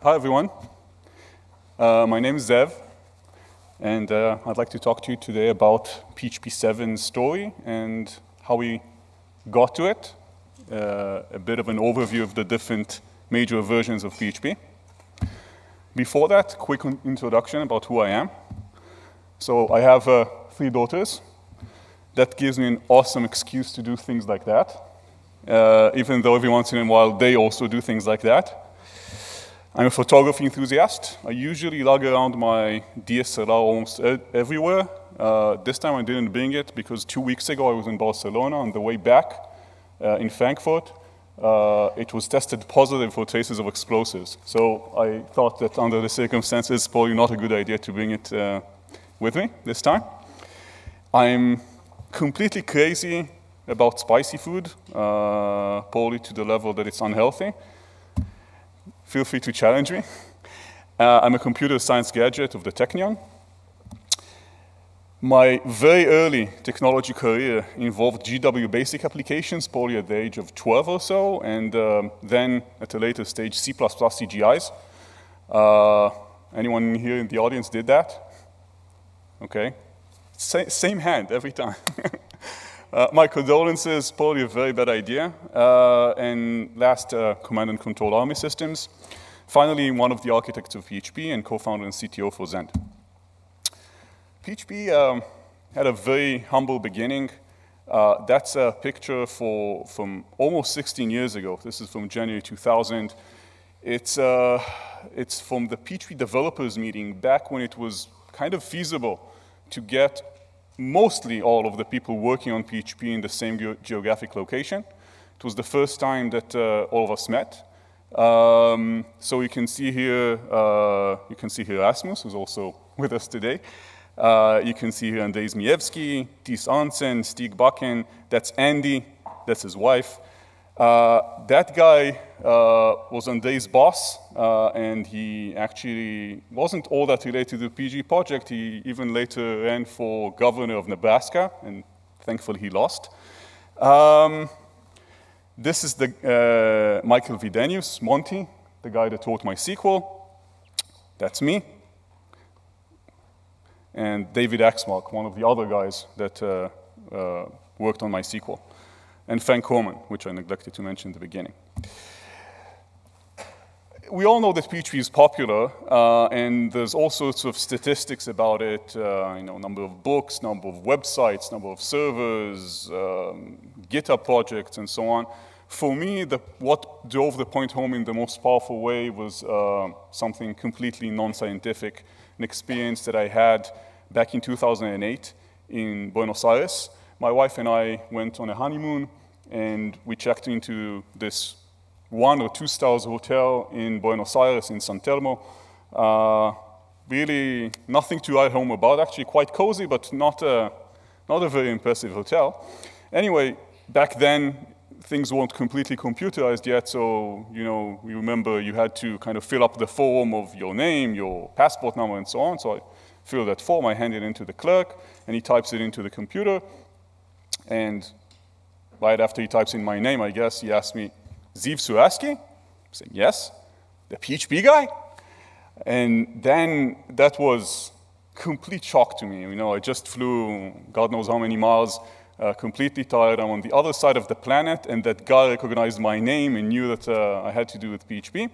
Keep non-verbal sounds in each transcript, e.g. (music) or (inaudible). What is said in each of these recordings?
Hi, everyone. Uh, my name is Zev, and uh, I'd like to talk to you today about PHP 7's story and how we got to it, uh, a bit of an overview of the different major versions of PHP. Before that, quick introduction about who I am. So I have uh, three daughters. That gives me an awesome excuse to do things like that, uh, even though every once in a while they also do things like that. I'm a photography enthusiast. I usually lug around my DSLR almost everywhere. Uh, this time I didn't bring it because two weeks ago I was in Barcelona on the way back uh, in Frankfurt. Uh, it was tested positive for traces of explosives. So I thought that under the circumstances, it's probably not a good idea to bring it uh, with me this time. I'm completely crazy about spicy food, uh, probably to the level that it's unhealthy feel free to challenge me. Uh, I'm a computer science graduate of the Technion. My very early technology career involved GW basic applications, probably at the age of 12 or so, and um, then at a later stage, C++ CGIs. Uh, anyone here in the audience did that? Okay. Sa same hand every time. (laughs) Uh, my condolences, probably a very bad idea. Uh, and last, uh, command and control army systems. Finally, one of the architects of PHP and co-founder and CTO for Zend. PHP um, had a very humble beginning. Uh, that's a picture for, from almost 16 years ago. This is from January 2000. It's, uh, it's from the PHP developers meeting back when it was kind of feasible to get mostly all of the people working on PHP in the same ge geographic location. It was the first time that uh, all of us met. Um, so you can see here, uh, you can see here Asmus, who's also (laughs) with us today. Uh, you can see here Andrzej Zmiewski, Tis Ansen, Stig Bakken, that's Andy, that's his wife. Uh, that guy uh, was Andy's boss, uh, and he actually wasn't all that related to the PG project. He even later ran for governor of Nebraska, and thankfully he lost. Um, this is the, uh, Michael Videnius, Monty, the guy that wrote sequel. That's me. And David Axmark, one of the other guys that uh, uh, worked on my sequel and Frank Homan, which I neglected to mention at the beginning. We all know that Petri is popular, uh, and there's all sorts of statistics about it, uh, you know, number of books, number of websites, number of servers, um, GitHub projects, and so on. For me, the, what drove the point home in the most powerful way was uh, something completely non-scientific, an experience that I had back in 2008 in Buenos Aires, my wife and I went on a honeymoon and we checked into this one or two stars hotel in Buenos Aires in San Telmo. Uh, really nothing to write home about, actually quite cozy, but not a, not a very impressive hotel. Anyway, back then, things weren't completely computerized yet, so, you know, you remember you had to kind of fill up the form of your name, your passport number, and so on. So I filled that form, I handed it into to the clerk, and he types it into the computer, and right after he types in my name, I guess, he asked me, Ziv Suaski?" i said, yes, the PHP guy? And then that was complete shock to me. You know, I just flew God knows how many miles, uh, completely tired. I'm on the other side of the planet, and that guy recognized my name and knew that uh, I had to do with PHP.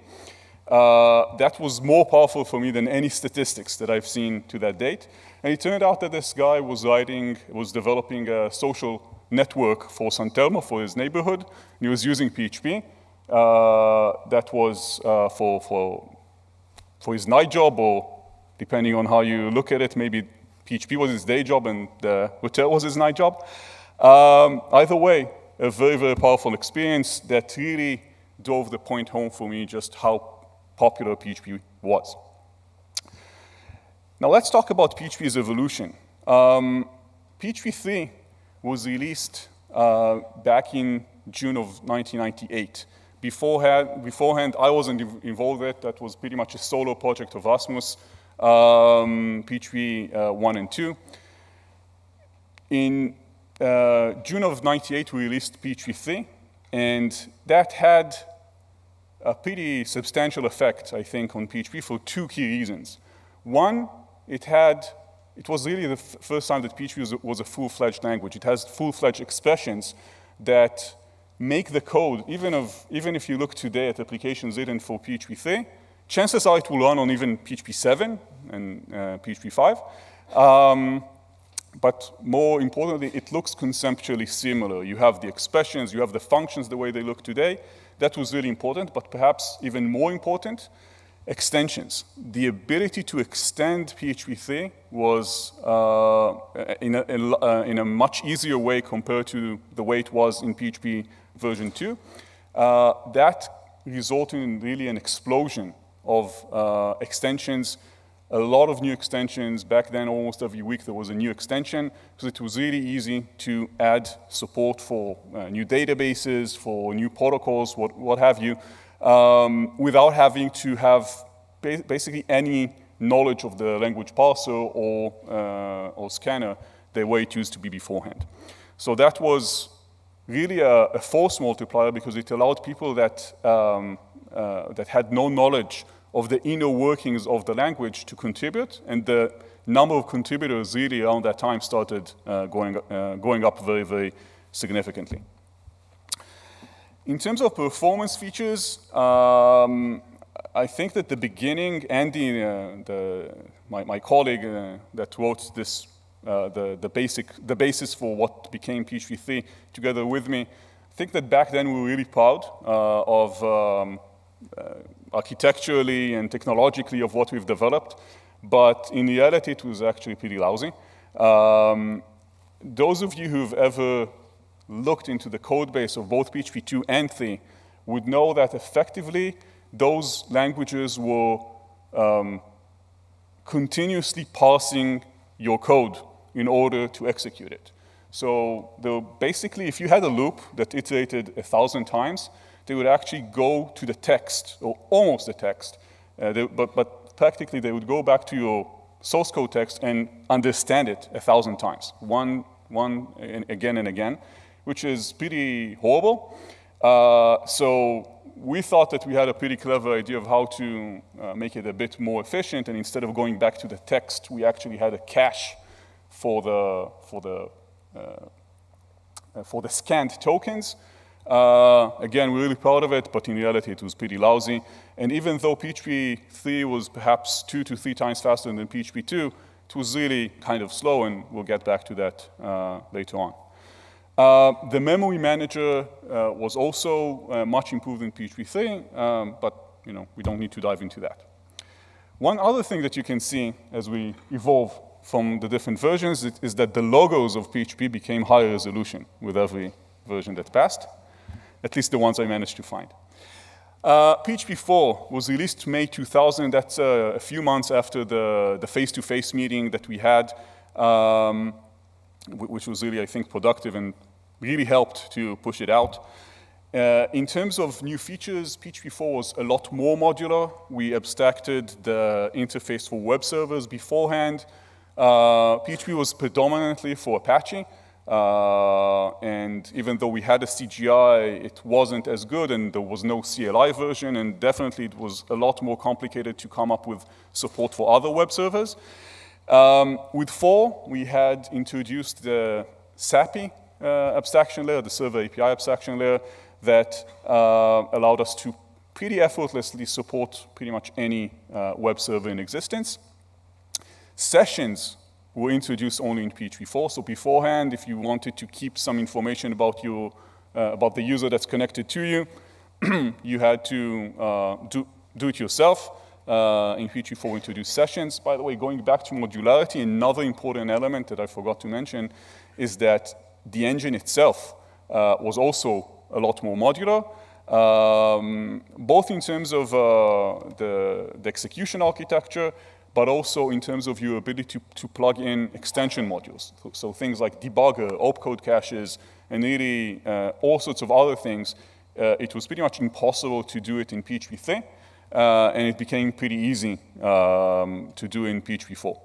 Uh, that was more powerful for me than any statistics that I've seen to that date. And it turned out that this guy was writing, was developing a social network for San Telmo, for his neighborhood, and he was using PHP. Uh, that was uh, for, for, for his night job, or depending on how you look at it, maybe PHP was his day job and the hotel was his night job. Um, either way, a very, very powerful experience that really drove the point home for me just how popular PHP was. Now let's talk about PHP's evolution. Um, PHP 3 was released uh, back in June of 1998. Beforehand, beforehand I wasn't involved with it. That was pretty much a solo project of Asmus, um, PHP uh, 1 and 2. In uh, June of 98, we released PHP 3, and that had a pretty substantial effect, I think, on PHP for two key reasons. One it had, it was really the first time that PHP was a, was a full-fledged language. It has full-fledged expressions that make the code, even, of, even if you look today at applications written for PHP 3, chances are it will run on even PHP 7 and uh, PHP 5. Um, but more importantly, it looks conceptually similar. You have the expressions, you have the functions the way they look today. That was really important, but perhaps even more important extensions. The ability to extend PHP 3 was uh, in, a, uh, in, a, much easier way compared to the way it was in PHP version 2. Uh, that resulted in really an explosion of uh, extensions, a lot of new extensions. Back then, almost every week there was a new extension because it was really easy to add support for uh, new databases, for new protocols, what, what have you um, without having to have ba basically any knowledge of the language parser or, uh, or scanner the way it used to be beforehand. So that was really a, a force multiplier because it allowed people that, um, uh, that had no knowledge of the inner workings of the language to contribute, and the number of contributors really around that time started uh, going, uh, going up very, very significantly. In terms of performance features, um, I think that the beginning, Andy, uh, the, my, my colleague uh, that wrote this, uh, the, the, basic, the basis for what became PHP 3 together with me, I think that back then we were really proud uh, of um, uh, architecturally and technologically of what we've developed, but in reality it was actually pretty lousy. Um, those of you who've ever looked into the code base of both PHP 2 and 3 would know that effectively those languages were um, continuously parsing your code in order to execute it. So basically, if you had a loop that iterated a thousand times, they would actually go to the text, or almost the text, uh, they, but, but practically they would go back to your source code text and understand it a thousand times, one, one, and again and again which is pretty horrible. Uh, so we thought that we had a pretty clever idea of how to uh, make it a bit more efficient, and instead of going back to the text, we actually had a cache for the, for the, uh, uh for the scanned tokens. Uh, again, we're really proud of it, but in reality, it was pretty lousy. And even though PHP 3 was perhaps two to three times faster than PHP 2, it was really kind of slow, and we'll get back to that uh, later on. Uh, the memory manager uh, was also uh, much improved in PHP 3, um, but you know, we don't need to dive into that. One other thing that you can see as we evolve from the different versions is that the logos of PHP became higher resolution with every version that passed, at least the ones I managed to find. Uh, PHP 4 was released May 2000. That's uh, a few months after the face-to-face -face meeting that we had. Um, which was really, I think, productive and really helped to push it out. Uh, in terms of new features, PHP 4 was a lot more modular. We abstracted the interface for web servers beforehand. Uh, PHP was predominantly for Apache. Uh, and even though we had a CGI, it wasn't as good, and there was no CLI version, and definitely it was a lot more complicated to come up with support for other web servers. Um, with 4, we had introduced the SAPI uh, abstraction layer, the server API abstraction layer, that uh, allowed us to pretty effortlessly support pretty much any uh, web server in existence. Sessions were introduced only in PHP 4, so beforehand, if you wanted to keep some information about, your, uh, about the user that's connected to you, (clears throat) you had to uh, do, do it yourself uh, in which you fall into these sessions. By the way, going back to modularity, another important element that I forgot to mention is that the engine itself uh, was also a lot more modular, um, both in terms of uh, the, the, execution architecture, but also in terms of your ability to, to plug in extension modules. So, so, things like debugger, opcode caches, and really uh, all sorts of other things. Uh, it was pretty much impossible to do it in PHP 3 uh, and it became pretty easy um, to do in PHP4.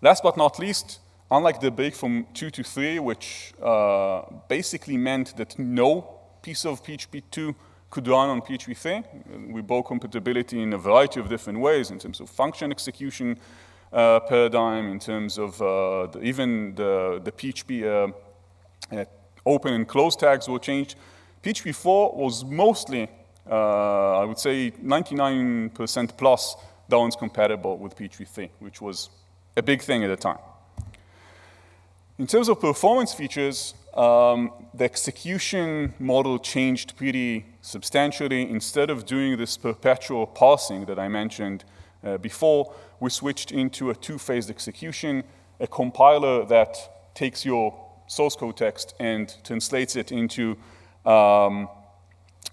Last but not least, unlike the break from 2 to 3, which uh, basically meant that no piece of PHP 2 could run on PHP 3, we broke compatibility in a variety of different ways in terms of function execution uh, paradigm, in terms of uh, the, even the, the PHP uh, uh, open and close tags were changed. PHP 4 was mostly uh, I would say 99% plus downs compatible with PHP3, which was a big thing at the time. In terms of performance features, um, the execution model changed pretty substantially. Instead of doing this perpetual parsing that I mentioned uh, before, we switched into a two-phased execution, a compiler that takes your source code text and translates it into um,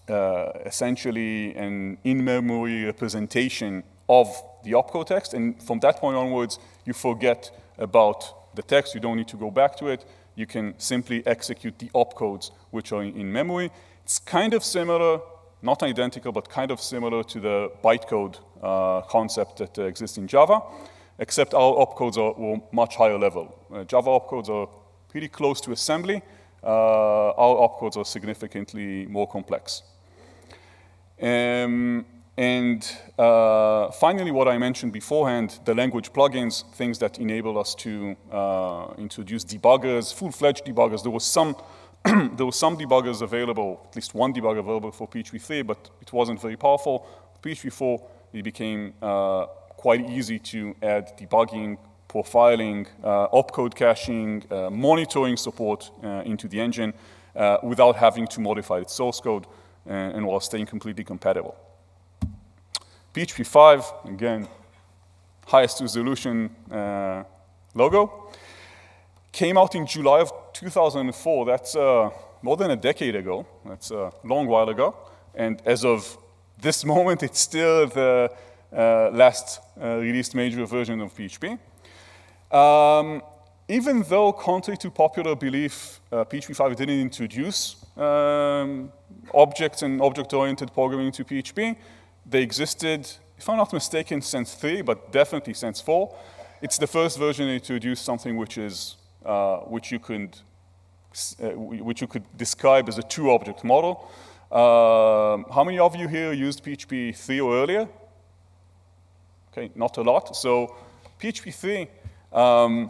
uh, essentially an in-memory representation of the opcode text. And from that point onwards, you forget about the text. You don't need to go back to it. You can simply execute the opcodes, which are in memory. It's kind of similar, not identical, but kind of similar to the bytecode uh, concept that uh, exists in Java, except our opcodes are were much higher level. Uh, Java opcodes are pretty close to assembly. Uh, our opcodes are significantly more complex. Um, and uh, finally, what I mentioned beforehand, the language plugins, things that enable us to uh, introduce debuggers, full-fledged debuggers. There was some (clears throat) there were some debuggers available, at least one debugger available for PHP 3, but it wasn't very powerful. PHP 4, it became uh, quite easy to add debugging, profiling, uh, opcode caching, uh, monitoring support uh, into the engine without having to modify its source code and, and while staying completely compatible. PHP 5, again, highest resolution uh, logo, came out in July of 2004. That's uh, more than a decade ago. That's a long while ago. And as of this (laughs) moment, it's still the uh, last uh, released major version of PHP. Um, even though, contrary to popular belief, PHP uh, 5 didn't introduce um, objects and object-oriented programming to PHP. They existed, if I'm not mistaken, since 3, but definitely since 4. It's the first version to introduce something which, is, uh, which, you could, uh, which you could describe as a two-object model. Um, how many of you here used PHP 3 or earlier? Okay, not a lot. So PHP 3 um,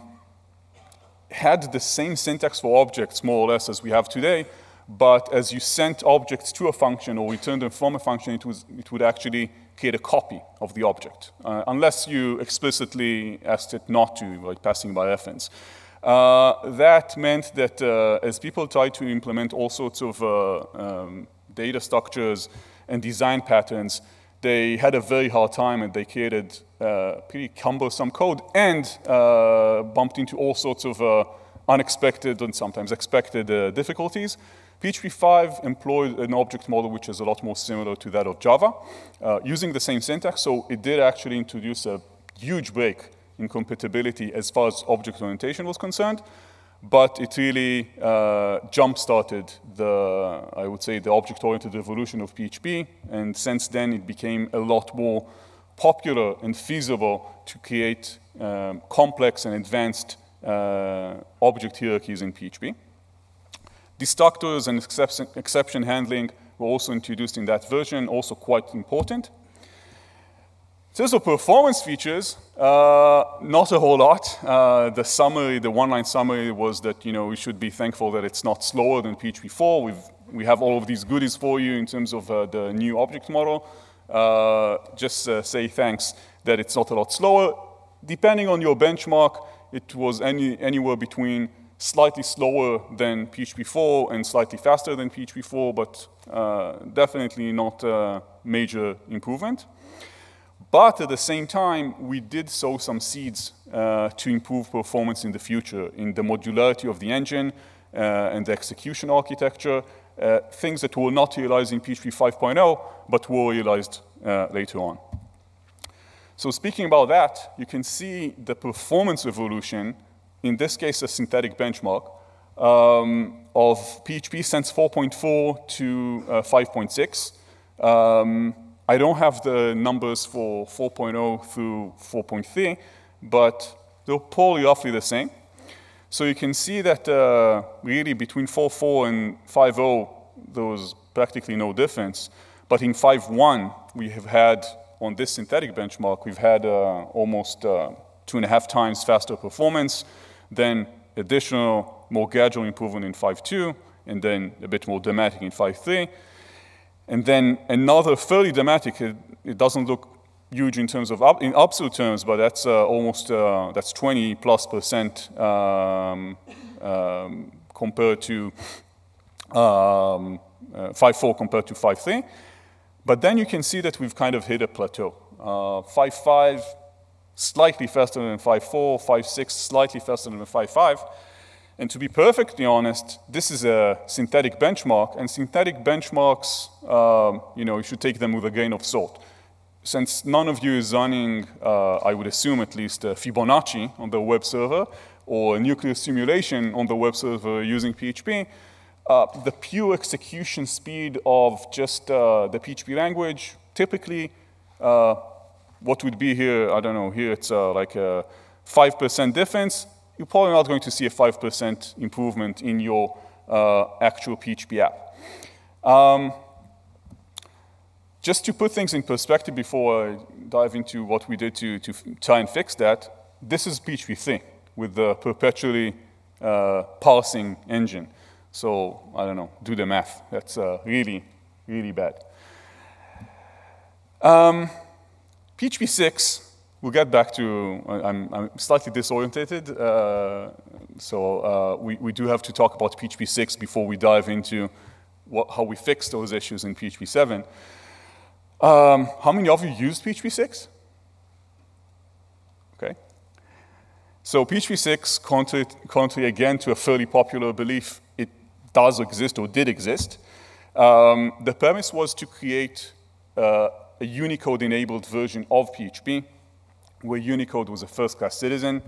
had the same syntax for objects, more or less, as we have today, but as you sent objects to a function or returned them from a function, it, was, it would actually create a copy of the object, uh, unless you explicitly asked it not to by passing by reference. Uh, that meant that uh, as people tried to implement all sorts of uh, um, data structures and design patterns, they had a very hard time and they created uh, pretty cumbersome code and uh, bumped into all sorts of unexpected and sometimes expected difficulties. PHP 5 employed an object model which is a lot more similar to that of Java, uh, using the same syntax, so it did actually introduce a huge break in compatibility as far as object orientation was concerned, but it really uh, jump-started the, I would say, the object-oriented revolution of PHP, and since then it became a lot more popular and feasible to create um, complex and advanced uh, object hierarchies in PHP. Destructors and exception handling were also introduced in that version, also quite important. In terms of performance features, uh, not a whole lot. Uh, the summary, the one-line summary was that, you know, we should be thankful that it's not slower than PHP 4. We've, we have all of these goodies for you in terms of uh, the new object model. Uh, just uh, say thanks that it's not a lot slower. Depending on your benchmark, it was any, anywhere between slightly slower than PHP 4 and slightly faster than PHP 4, but uh, definitely not a major improvement. But at the same time, we did sow some seeds uh, to improve performance in the future, in the modularity of the engine uh, and the execution architecture, uh, things that were not realized in PHP 5.0, but were realized uh, later on. So speaking about that, you can see the performance evolution in this case a synthetic benchmark, um, of PHP since 4.4 to uh, 5.6. Um, I don't have the numbers for 4.0 through 4.3, but they're probably roughly the same. So you can see that uh, really between 4.4 and 5.0, there was practically no difference. But in 5.1, we have had, on this synthetic benchmark, we've had uh, almost uh, two and a half times faster performance, then additional more gradual improvement in 5.2, and then a bit more dramatic in 5.3, and then another fairly dramatic, it, it doesn't look huge in terms of, up, in absolute terms, but that's uh, almost, uh, that's 20 plus percent um, um, compared to um, uh, 5.4 compared to 5.3. But then you can see that we've kind of hit a plateau. 5.5, uh, slightly faster than 5.4, 5.6, slightly faster than 5.5. And to be perfectly honest, this is a synthetic benchmark, and synthetic benchmarks, um, you know, you should take them with a grain of salt. Since none of you is running, uh, I would assume at least, uh, Fibonacci on the web server, or a nuclear simulation on the web server using PHP, uh, the pure execution speed of just uh, the PHP language typically uh, what would be here, I don't know, here it's uh, like a 5% difference, you're probably not going to see a 5% improvement in your uh, actual PHP app. Um, just to put things in perspective before I dive into what we did to, to try and fix that, this is PHP thing with the perpetually uh, parsing engine. So, I don't know, do the math. That's uh, really, really bad. Um, PHP 6, we'll get back to, I'm, I'm slightly disorientated, uh, so uh, we, we do have to talk about PHP 6 before we dive into what, how we fix those issues in PHP 7. Um, how many of you used PHP 6? Okay. So PHP 6, contrary, contrary again to a fairly popular belief, it does exist or did exist. Um, the premise was to create uh, a Unicode-enabled version of PHP, where Unicode was a first-class citizen,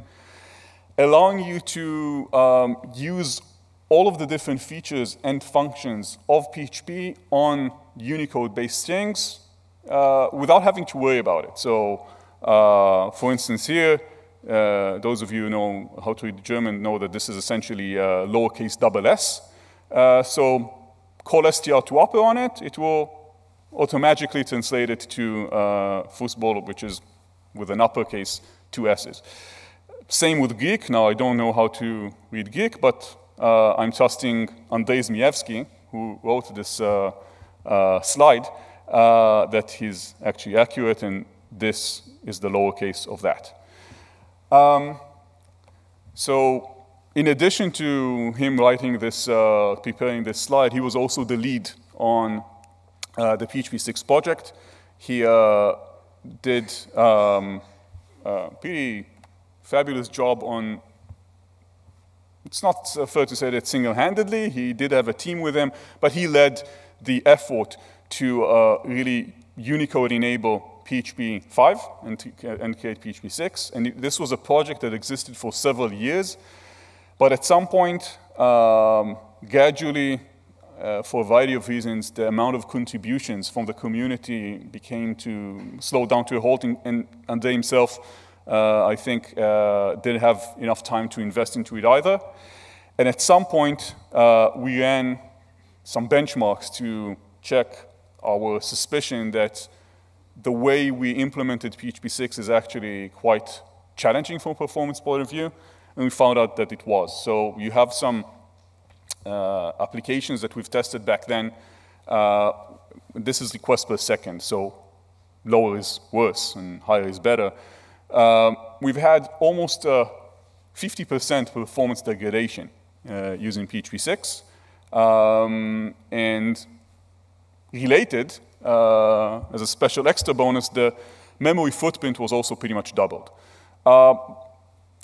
allowing you to um, use all of the different features and functions of PHP on Unicode-based strings uh, without having to worry about it. So, uh, for instance, here, uh, those of you who know how to read German know that this is essentially uh, lowercase double s. Uh, so call str to upper on it, it will automatically translated to uh, football, which is with an uppercase, two S's. Same with geek. Now, I don't know how to read geek, but uh, I'm trusting Andrei Zmievsky, who wrote this uh, uh slide, uh, that he's actually accurate, and this is the lowercase of that. Um, so in addition to him writing this, uh, preparing this slide, he was also the lead on uh, the PHP6 project. He uh, did um, a uh, pretty fabulous job on it's not fair to say that single-handedly. He did have a team with him, but he led the effort to uh, really Unicode enable PHP 5 and, and create PHP 6. And this was a project that existed for several years. But at some point, um, gradually, uh, for a variety of reasons, the amount of contributions from the community became to slow down to a halt, and, and, they himself, uh, I think, uh, didn't have enough time to invest into it either. And at some point, uh, we ran some benchmarks to check our suspicion that the way we implemented PHP 6 is actually quite challenging from a performance point of view, and we found out that it was. So you have some uh, applications that we've tested back then, uh, this is requests per second, so lower is worse and higher is better. Um, we've had almost 50% uh, performance degradation using PHP 6. Um, and related, uh, as a special extra bonus, the memory footprint was also pretty much doubled. Uh,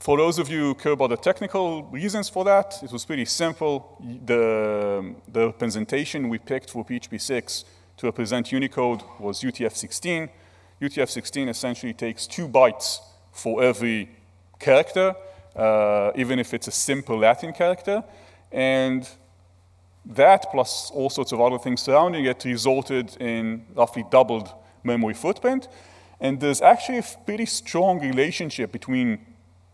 for those of you who care about the technical reasons for that, it was pretty simple. The, the presentation we picked for PHP 6 to represent Unicode was UTF-16. UTF-16 essentially takes two bytes for every character, uh, even if it's a simple Latin character. And that, plus all sorts of other things surrounding it, resulted in roughly doubled memory footprint. And there's actually a pretty strong relationship between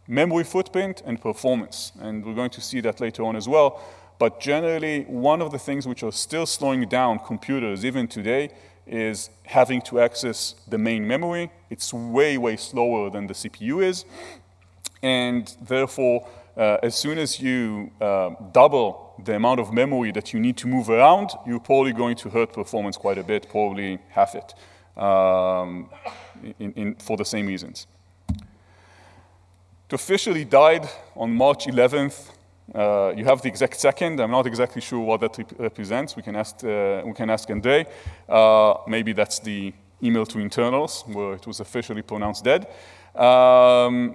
memory footprint and performance. And we're going to see that later on as well. But generally, one of the things which are still slowing down computers even today is having to access the main memory. It's way, way slower than the CPU is. And therefore, uh, as soon as you uh, double the amount of memory that you need to move around, you're probably going to hurt performance quite a bit, probably half it, um, in, in, for the same reasons to officially died on March 11th. Uh, you have the exact second. I'm not exactly sure what that rep represents. We can ask, uh, we can ask Ende. Uh, maybe that's the email to internals where it was officially pronounced dead. Um,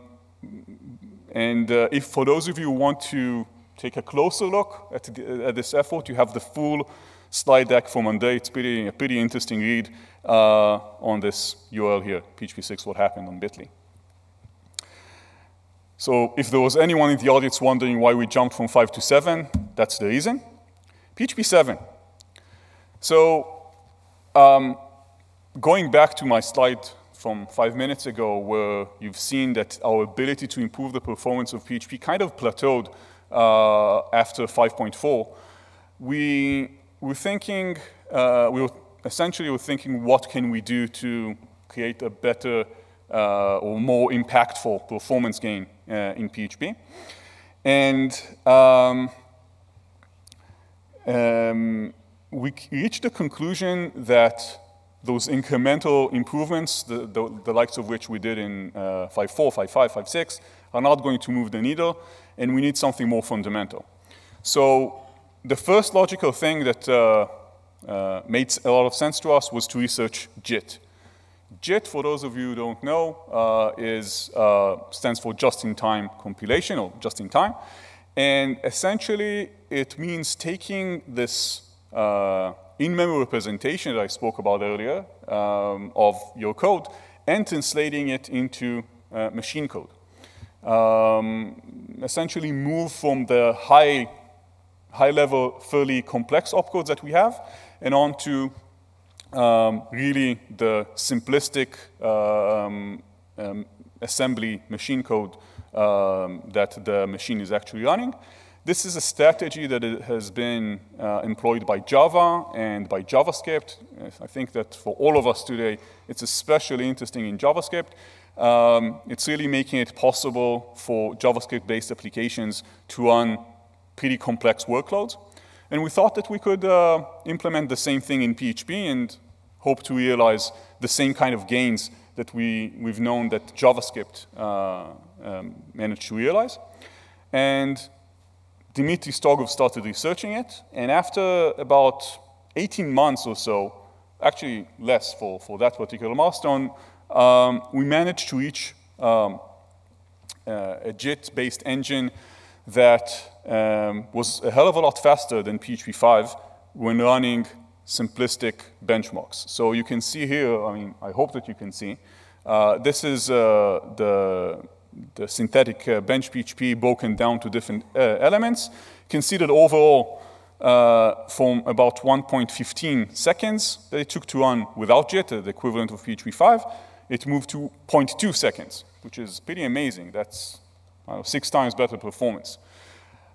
and uh, if for those of you who want to take a closer look at, the, at this effort, you have the full slide deck for Monday. It's pretty, a pretty interesting read uh, on this URL here, PHP 6, what happened on Bitly. So if there was anyone in the audience wondering why we jumped from 5 to 7, that's the reason. PHP 7. So um, going back to my slide from five minutes ago where you've seen that our ability to improve the performance of PHP kind of plateaued uh, after 5.4, we were thinking, uh, we were essentially were thinking what can we do to create a better uh, or more impactful performance gain uh, in PHP. And um, um, we reached the conclusion that those incremental improvements, the, the, the likes of which we did in uh, 5.4, 5.5, 5.6, are not going to move the needle, and we need something more fundamental. So the first logical thing that uh, uh, made a lot of sense to us was to research JIT. JIT, for those of you who don't know, uh, is, uh, stands for just-in-time compilation, or just-in-time. And essentially, it means taking this uh, in-memory representation that I spoke about earlier um, of your code and translating it into uh, machine code. Um, essentially move from the high, high level, fairly complex opcodes that we have and on to um, really the simplistic um, um assembly machine code um, that the machine is actually running. This is a strategy that has been uh, employed by Java and by JavaScript. I think that for all of us today, it's especially interesting in JavaScript. Um, it's really making it possible for JavaScript-based applications to run pretty complex workloads. And we thought that we could uh, implement the same thing in PHP, and hope to realize the same kind of gains that we, we've known that JavaScript uh, um, managed to realize. And Dmitry Stogov started researching it, and after about 18 months or so, actually less for, for that particular milestone, um, we managed to reach um, uh, a JIT-based engine that um, was a hell of a lot faster than PHP 5 when running simplistic benchmarks. So you can see here, I mean, I hope that you can see, uh, this is uh, the, the synthetic uh, bench PHP broken down to different uh, elements. You can see that overall, uh, from about 1.15 seconds that it took to run without JIT, uh, the equivalent of PHP 5, it moved to 0.2 seconds, which is pretty amazing. That's six times better performance.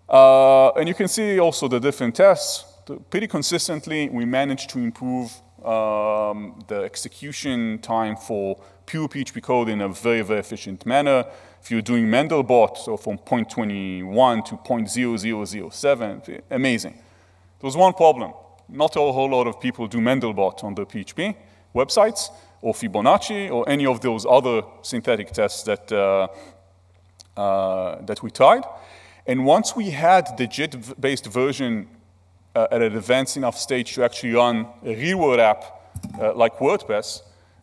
and you can see also the different tests pretty consistently, we managed to improve um, the execution time for pure PHP code in a very, very efficient manner. If you're doing Mandelbot, so from 0.21 to 0.0007, amazing. There was one problem. Not a whole lot of people do Mandelbot on their PHP websites, or Fibonacci, or any of those other synthetic tests that, uh, uh, that we tried. And once we had the JIT-based version uh, at an advanced enough stage to actually run a real world app uh, like WordPress,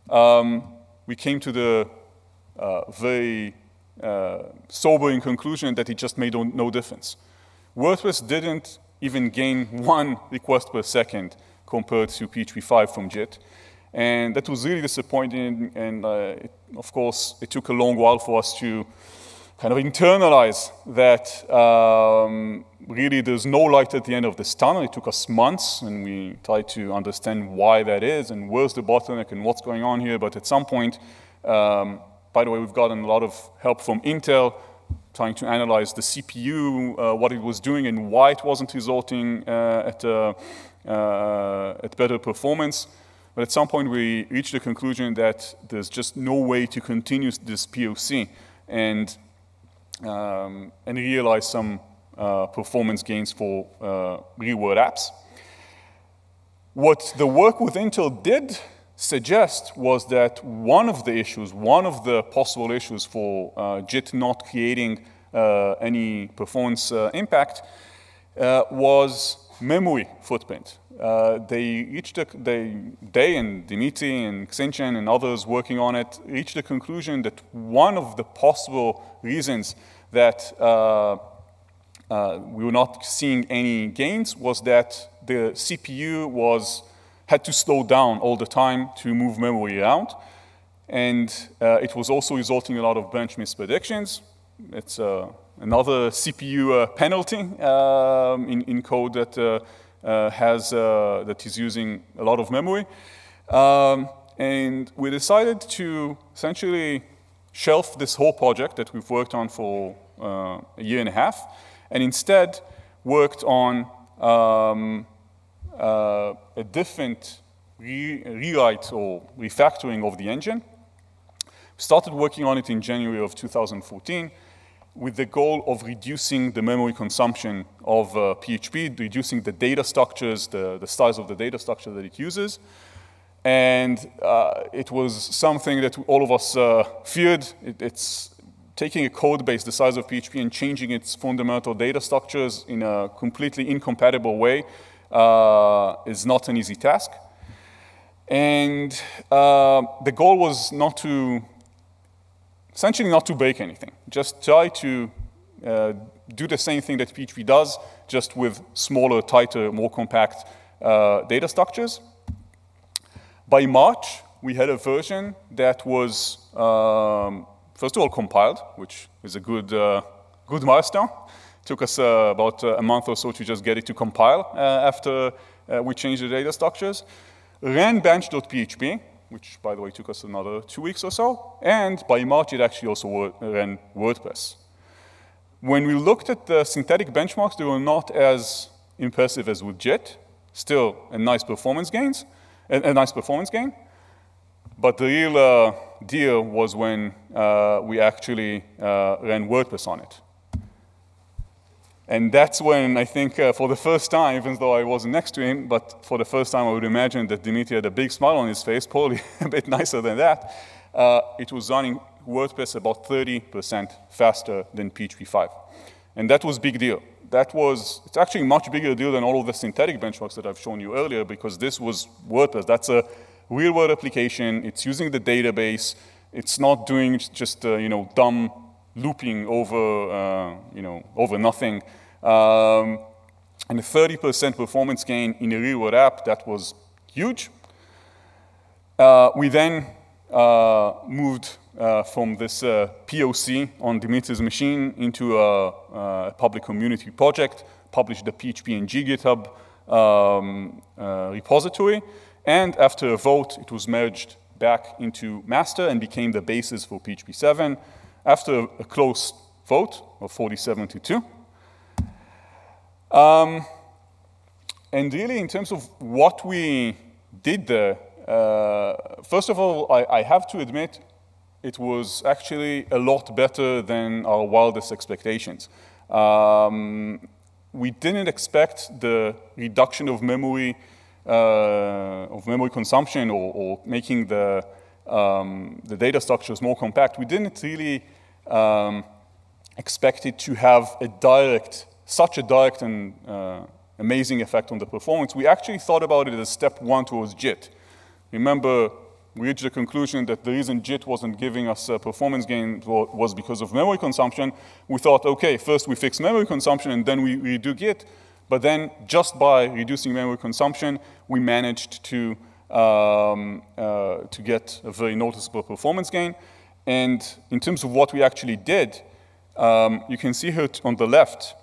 um, we came to the uh, very uh, sobering conclusion that it just made no difference. WordPress didn't even gain one request per second compared to PHP 5 from JIT. And that was really disappointing. And uh, it, of course, it took a long while for us to kind of internalize that um, really there's no light at the end of this tunnel. It took us months, and we tried to understand why that is and where's the bottleneck and what's going on here. But at some point, um, by the way, we've gotten a lot of help from Intel trying to analyze the CPU, uh, what it was doing, and why it wasn't resulting uh, at, uh, uh, at better performance. But at some point, we reached the conclusion that there's just no way to continue this POC. And um, and realize some uh, performance gains for uh, world apps. What the work with Intel did suggest was that one of the issues, one of the possible issues for uh, JIT not creating uh, any performance uh, impact uh, was memory footprint. Uh, they reached a, they, they and Dimitri and Xinchen and others working on it reached the conclusion that one of the possible reasons that uh, uh, we were not seeing any gains was that the CPU was, had to slow down all the time to move memory around. And uh, it was also resulting in a lot of bench mispredictions. It's uh, another CPU uh, penalty um, in, in, code that, uh, has, that is using a lot of memory. Um, and we decided to essentially shelf this whole project that we've worked on for uh, a year and a half, and instead worked on um, uh, a different re rewrite or refactoring of the engine. Started working on it in January of 2014 with the goal of reducing the memory consumption of uh, PHP, reducing the data structures, the, the size of the data structure that it uses, and uh, it was something that all of us uh, feared. It, it's taking a code base the size of PHP and changing its fundamental data structures in a completely incompatible way uh, is not an easy task. And uh, the goal was not to, essentially not to bake anything, just try to uh, do the same thing that PHP does, just with smaller, tighter, more compact uh, data structures. By March, we had a version that was, um, first of all, compiled, which is a good, uh, good milestone. It took us uh, about uh, a month or so to just get it to compile uh, after uh, we changed the data structures. Ran bench.php, which, by the way, took us another two weeks or so. And by March, it actually also ran WordPress. When we looked at the synthetic benchmarks, they were not as impressive as with JIT. Still, a nice performance gains a, a nice performance gain. But the real uh, deal was when uh, we actually uh, ran WordPress on it. And that's when I think uh, for the first time, even though I wasn't next to him, but for the first time I would imagine that Dimitri had a big smile on his face, (laughs) probably a bit nicer than that. Uh, it was running WordPress about 30% faster than PHP 5. And that was big deal that was, it's actually a much bigger deal than all of the synthetic benchmarks that I've shown you earlier because this was WordPress. That's a real world application. It's using the database. It's not doing just, uh, you know, dumb looping over, uh, you know, over nothing. Um, and a 30% performance gain in a real world app, that was huge. Uh, we then uh, moved uh, from this uh, POC on Dimitri's machine into a, uh, a, public community project, published the PHP and GitHub um, uh, repository, and after a vote, it was merged back into master and became the basis for PHP 7 after a close vote of 47 to 2. Um, and really, in terms of what we did there, uh, first of all, I, I, have to admit, it was actually a lot better than our wildest expectations. Um, we didn't expect the reduction of memory, uh, of memory consumption or, or making the, um, the data structures more compact. We didn't really um, expect it to have a direct, such a direct and uh, amazing effect on the performance. We actually thought about it as step one towards JIT. Remember, we reached the conclusion that the reason JIT wasn't giving us uh, performance gain was because of memory consumption. We thought, okay, first we fix memory consumption and then we redo Git. But then just by reducing memory consumption, we managed to, um, uh, to get a very noticeable performance gain. And in terms of what we actually did, um, you can see here on the left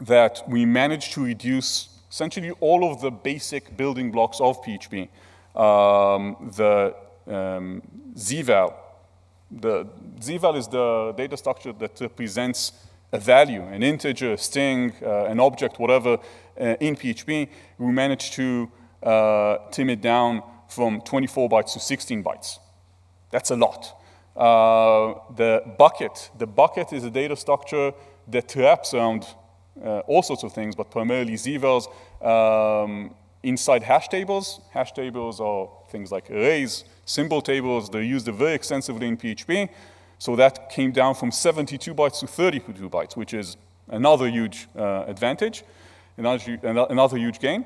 that we managed to reduce essentially all of the basic building blocks of PHP um, the um, The Zval is the data structure that represents a value, an integer, a string, uh, an object, whatever, uh, in PHP. We managed to uh, it down from 24 bytes to 16 bytes. That's a lot. Uh, the bucket, the bucket is a data structure that wraps around uh, all sorts of things, but primarily Zvals. Um, inside hash tables. Hash tables are things like arrays, symbol tables. They're used very extensively in PHP. So that came down from 72 bytes to 32 bytes, which is another huge uh, advantage, another, another huge gain.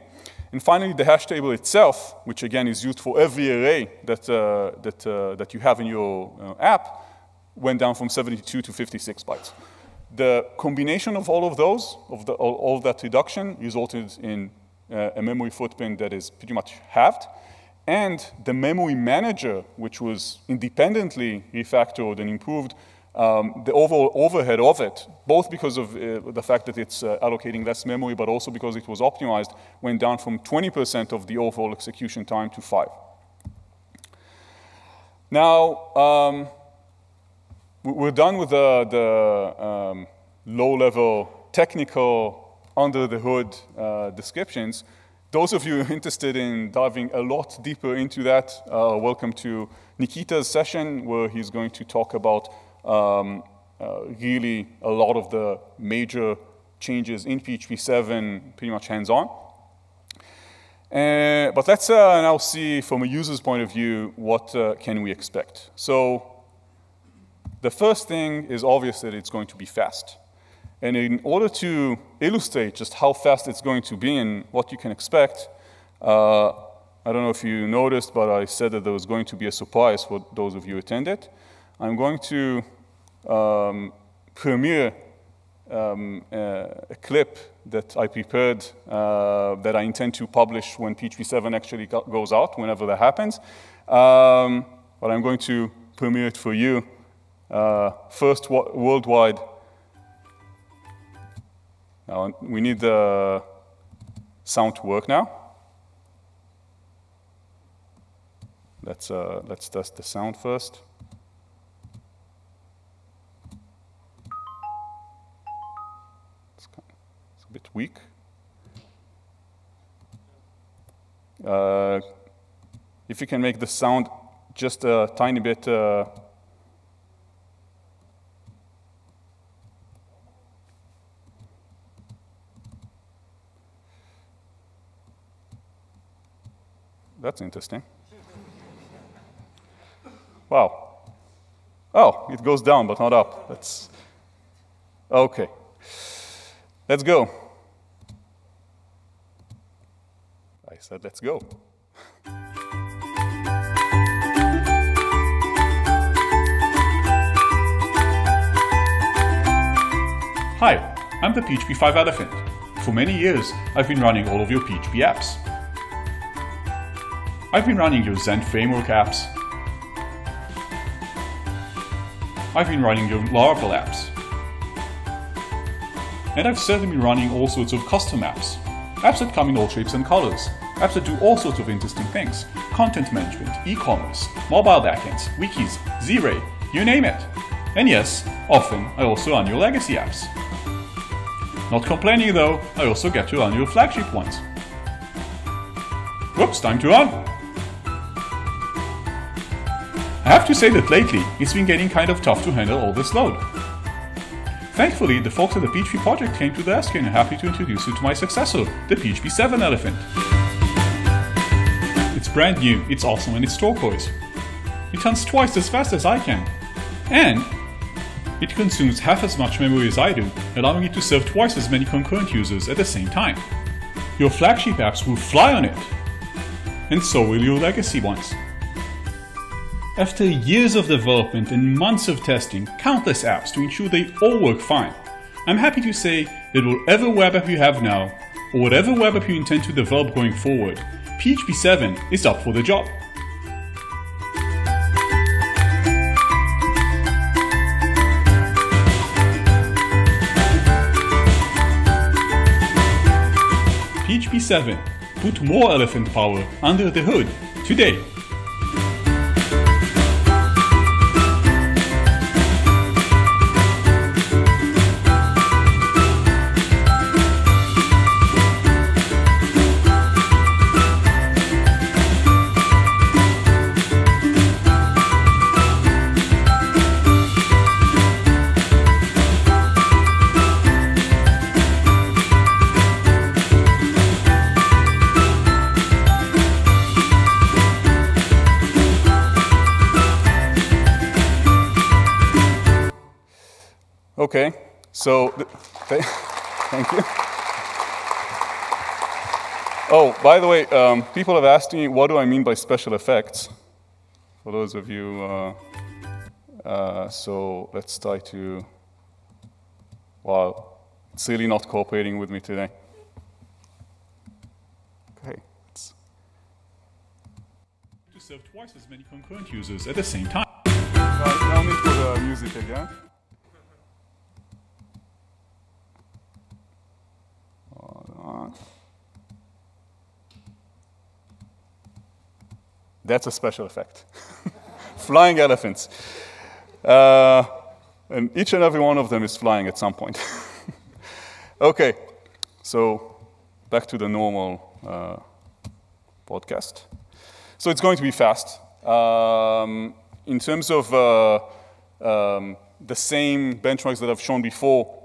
And finally, the hash table itself, which again is used for every array that, uh, that, uh, that you have in your uh, app, went down from 72 to 56 bytes. The combination of all of those, of the, all, all that reduction, resulted in uh, a memory footprint that is pretty much halved. And the memory manager, which was independently refactored and improved, um, the overall overhead of it, both because of uh, the fact that it's uh, allocating less memory, but also because it was optimized, went down from 20% of the overall execution time to 5. Now, um, we're done with the, the um, low-level technical under the hood uh, descriptions. Those of you interested in diving a lot deeper into that, uh, welcome to Nikita's session, where he's going to talk about um, uh, really a lot of the major changes in PHP 7 pretty much hands on. Uh, but let's uh, now see from a user's point of view what uh, can we expect. So the first thing is obvious that it's going to be fast. And in order to illustrate just how fast it's going to be and what you can expect, uh, I don't know if you noticed, but I said that there was going to be a surprise for those of you attended. I'm going to um, premiere um, uh, a clip that I prepared uh, that I intend to publish when P3 7 actually goes out, whenever that happens. Um, but I'm going to premiere it for you. Uh, first worldwide now uh, we need the sound to work now. Let's, uh, let's test the sound first. It's, kind of, it's a bit weak. Uh, if you can make the sound just a tiny bit uh, that's interesting. Wow. Oh, it goes down, but not up. That's okay. Let's go. I said, let's go. Hi, I'm the PHP 5 Elephant. For many years, I've been running all of your PHP apps. I've been running your Zend framework apps. I've been running your Laravel apps. And I've certainly been running all sorts of custom apps. Apps that come in all shapes and colors. Apps that do all sorts of interesting things. Content management, e-commerce, mobile backends, wikis, Z-Ray, you name it. And yes, often I also run your legacy apps. Not complaining though, I also get to run your flagship ones. Whoops, time to run! I have to say that lately, it's been getting kind of tough to handle all this load. Thankfully, the folks at the PHP project came to the rescue, and are happy to introduce you to my successor, the PHP 7 Elephant. It's brand new, it's awesome, and it's turquoise. It runs twice as fast as I can. And it consumes half as much memory as I do, allowing it to serve twice as many concurrent users at the same time. Your flagship apps will fly on it, and so will your legacy ones. After years of development and months of testing countless apps to ensure they all work fine, I'm happy to say that whatever web app you have now, or whatever web app you intend to develop going forward, PHP 7 is up for the job. PHP 7. Put more elephant power under the hood today. So, th thank you. Oh, by the way, um, people have asked me what do I mean by special effects. For those of you, uh, uh, so let's try to. Wow, it's really not cooperating with me today. Okay. Let's... To serve twice as many concurrent users at the same time. Right, now make the music again. on. Uh-huh. That's a special effect. (laughs) flying elephants. Uh, and each and every one of them is flying at some point. (laughs) okay, so back to the normal uh, podcast. So it's going to be fast. Um, in terms of uh, um, the same benchmarks that I've shown before,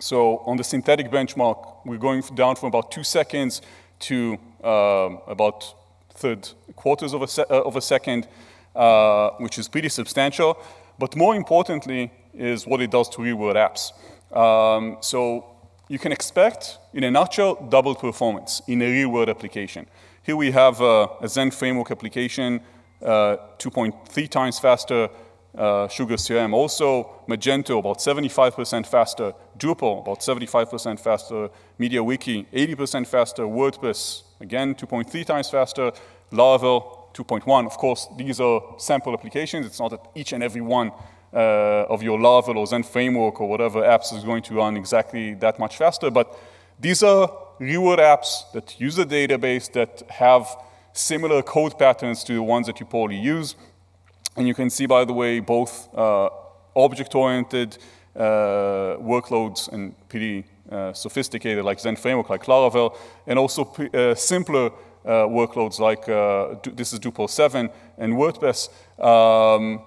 so on the synthetic benchmark, we're going down from about two seconds to uh, about third quarters of a, se uh, of a second, uh, which is pretty substantial. But more importantly is what it does to real-world apps. Um, so you can expect, in a nutshell, double performance in a real-world application. Here we have a, uh, a Zen framework application, uh, 2.3 times faster, uh, Sugar CRM. Also, Magento, about 75% faster. Drupal, about 75% faster. MediaWiki, 80% faster. WordPress, again, 2.3 times faster. Laravel, 2.1. Of course, these are sample applications. It's not that each and every one uh, of your Laravel or Zen framework or whatever apps is going to run exactly that much faster. But these are reward apps that use a database that have similar code patterns to the ones that you probably use. And you can see, by the way, both uh, object-oriented uh, workloads and pretty uh, sophisticated, like Zen framework, like Laravel, and also uh, simpler uh, workloads like uh, this is Drupal 7 and WordPress. Um,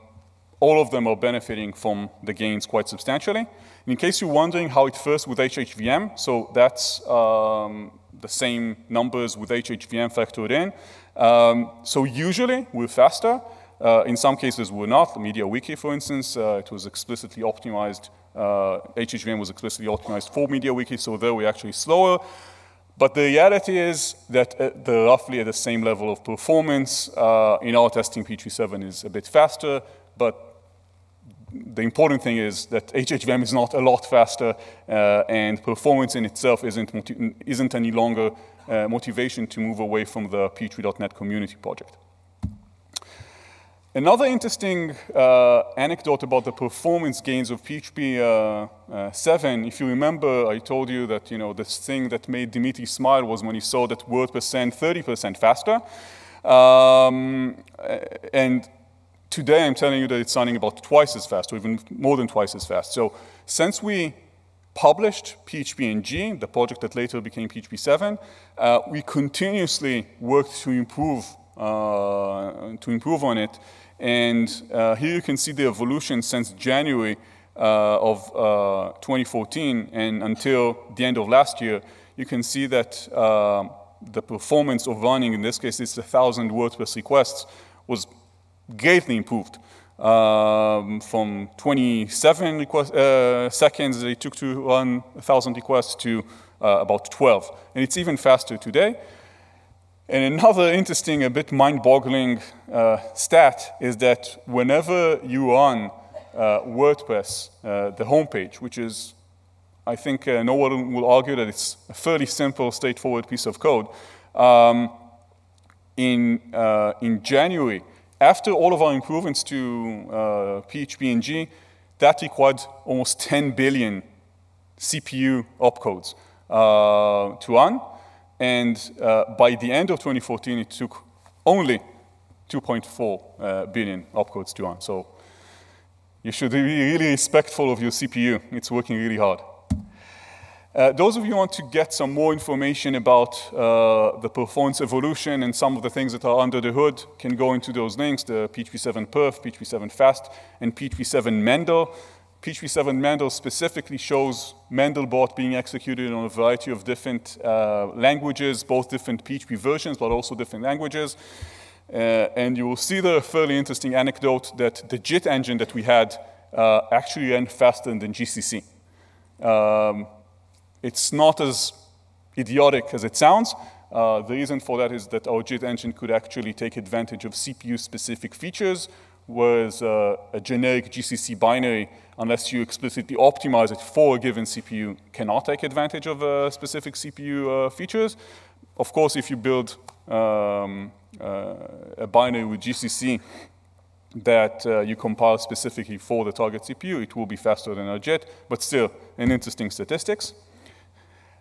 all of them are benefiting from the gains quite substantially. And in case you're wondering how it first with HHVM, so that's um, the same numbers with HHVM factored in. Um, so usually we're faster, uh, in some cases were not. The MediaWiki, for instance, uh, it was explicitly optimized, uh, HHVM was explicitly optimized for MediaWiki, so there we're actually slower. But the reality is that uh, they're roughly at the same level of performance. Uh, in our testing, P37 is a bit faster, but the important thing is that HHVM is not a lot faster, uh, and performance in itself isn't, isn't any longer uh, motivation to move away from the P3.NET community project. Another interesting uh, anecdote about the performance gains of PHP uh, uh, 7, if you remember, I told you that you know this thing that made Dimitri smile was when he saw that word percent 30% faster. Um, and today I'm telling you that it's running about twice as fast, or even more than twice as fast. So since we published PHP PHPNG, the project that later became PHP 7, uh, we continuously worked to improve uh, to improve on it. And uh, here you can see the evolution since January uh, of uh, 2014 and until the end of last year. You can see that um, the performance of running, in this case, it's 1,000 WordPress per request, was greatly improved. Um, from 27 request, uh, seconds they took to run 1,000 requests to uh, about 12. And it's even faster today. And another interesting, a bit mind boggling uh, stat is that whenever you run uh, WordPress, uh, the homepage, which is, I think uh, no one will argue that it's a fairly simple, straightforward piece of code. Um, in, uh, in January, after all of our improvements to PHP uh, and G, that required almost 10 billion CPU opcodes to run. And uh, by the end of 2014, it took only 2.4 uh, billion opcodes to run. So you should be really respectful of your CPU. It's working really hard. Uh, those of you who want to get some more information about uh, the performance evolution and some of the things that are under the hood can go into those links, the PHP 7 perf, PHP 7 fast, and PHP 7 Mendel. PHP 7 Mendel specifically shows Mendelbot being executed on a variety of different uh, languages, both different PHP versions, but also different languages. Uh, and you will see the fairly interesting anecdote that the JIT engine that we had uh, actually ran faster than GCC. Um, it's not as idiotic as it sounds. Uh, the reason for that is that our JIT engine could actually take advantage of CPU-specific features, whereas uh, a generic GCC binary unless you explicitly optimize it for a given CPU, cannot take advantage of uh, specific CPU uh, features. Of course, if you build um, uh, a binary with GCC that uh, you compile specifically for the target CPU, it will be faster than a jet, but still an interesting statistics.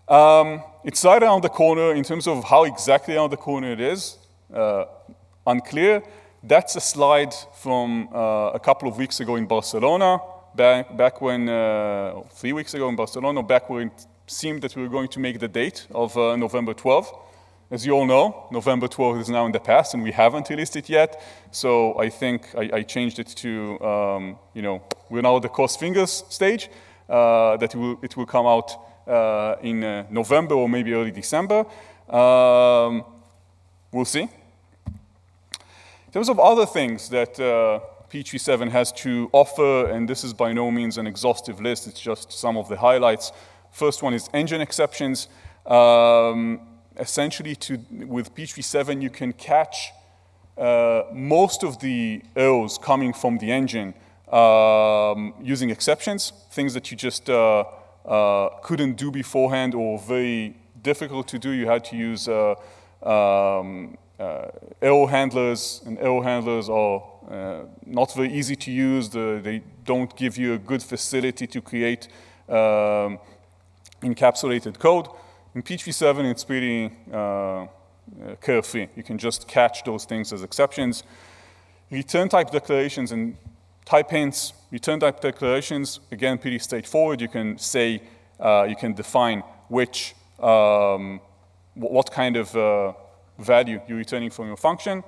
Um, it's right around the corner in terms of how exactly around the corner it is, uh, unclear. That's a slide from uh, a couple of weeks ago in Barcelona back, back when, uh, three weeks ago in Barcelona, back when it seemed that we were going to make the date of uh, November 12th, As you all know, November 12th is now in the past and we haven't released it yet. So I think I, I changed it to, um, you know, we're now at the cross fingers stage, uh, that it will, it will, come out uh, in uh, November or maybe early December. Um, we'll see. In terms of other things that uh, P37 has to offer, and this is by no means an exhaustive list, it's just some of the highlights. First one is engine exceptions. Um, essentially, to, with P37, you can catch uh, most of the errors coming from the engine um, using exceptions, things that you just uh, uh, couldn't do beforehand or very difficult to do. You had to use uh, um, error uh, handlers, and error handlers are uh, not very easy to use. The, they don't give you a good facility to create um, encapsulated code. In PHP7, it's pretty uh, uh, carefree. You can just catch those things as exceptions. Return type declarations and type hints, return type declarations, again, pretty straightforward. You can say, uh, you can define which, um, what kind of uh, value you're returning from your function.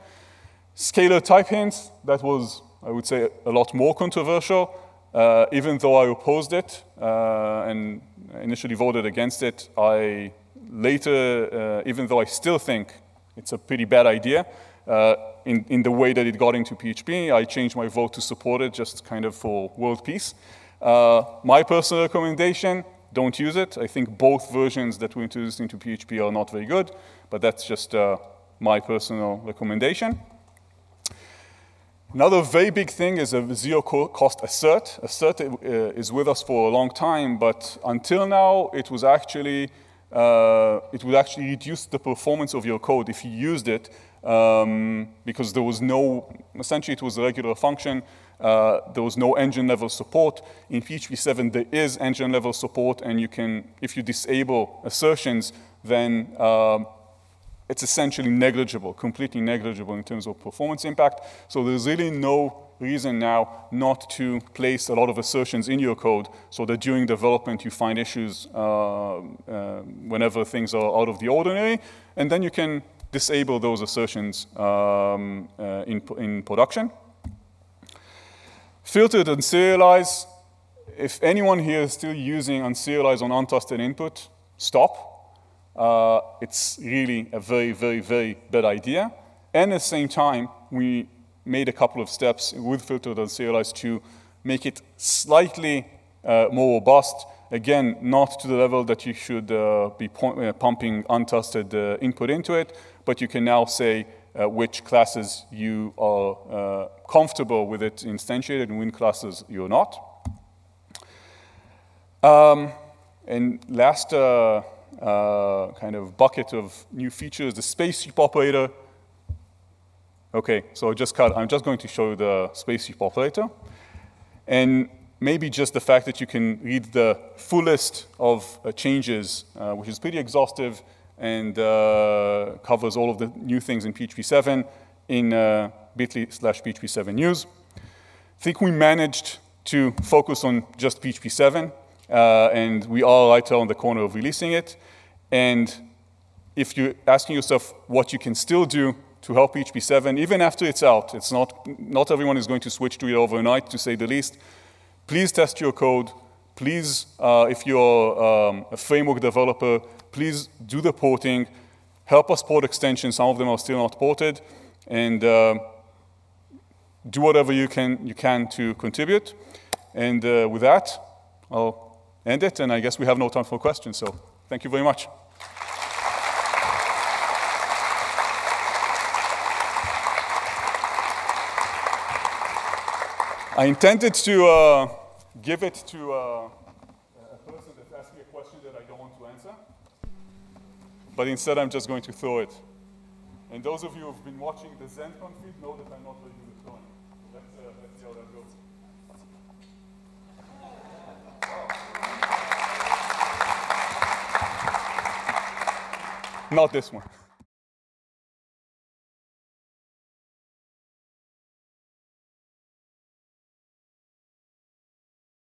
Scalar type hints, that was, I would say, a lot more controversial, uh, even though I opposed it uh, and initially voted against it. I later, uh, even though I still think it's a pretty bad idea, uh, in, in the way that it got into PHP, I changed my vote to support it just kind of for world peace. Uh, my personal recommendation, don't use it. I think both versions that we introduced into PHP are not very good, but that's just uh, my personal recommendation. Another very big thing is a zero cost assert. Assert uh, is with us for a long time, but until now, it was actually uh, it would actually reduce the performance of your code if you used it um, because there was no, essentially it was a regular function, uh, there was no engine level support. In PHP 7 there is engine level support and you can, if you disable assertions, then um, it's essentially negligible, completely negligible in terms of performance impact. So there's really no reason now not to place a lot of assertions in your code so that during development you find issues uh, uh, whenever things are out of the ordinary, and then you can disable those assertions um, uh, in, in production. Filtered and serialized. If anyone here is still using unserialized on untrusted input, stop uh, it's really a very, very, very bad idea. And at the same time, we made a couple of steps with filtered and serialized to make it slightly uh, more robust. Again, not to the level that you should uh, be uh, pumping untested uh, input into it, but you can now say uh, which classes you are comfortable with it instantiated and which classes you're not. Um, and last uh, kind of bucket of new features, the space operator. Okay, so I just cut, I'm just going to show you the space operator. And maybe just the fact that you can read the full list of uh, changes, uh, which is pretty exhaustive and uh, covers all of the new things in PHP 7 in uh, bit.ly slash PHP 7 news. I think we managed to focus on just PHP 7, uh, and we are right on the corner of releasing it. And if you're asking yourself what you can still do to help PHP 7 even after it's out, it's not, not everyone is going to switch to it overnight, to say the least. Please test your code. Please, uh, if you're um, a framework developer, please do the porting. Help us port extensions. Some of them are still not ported. And uh, do whatever you can, you can to contribute. And uh, with that, I'll end it. And I guess we have no time for questions. So. Thank you very much. I intended to uh, give it to uh, a person that asked me a question that I don't want to answer, but instead I'm just going to throw it. And those of you who've been watching the ZenCon feed know that I'm not very Not this one.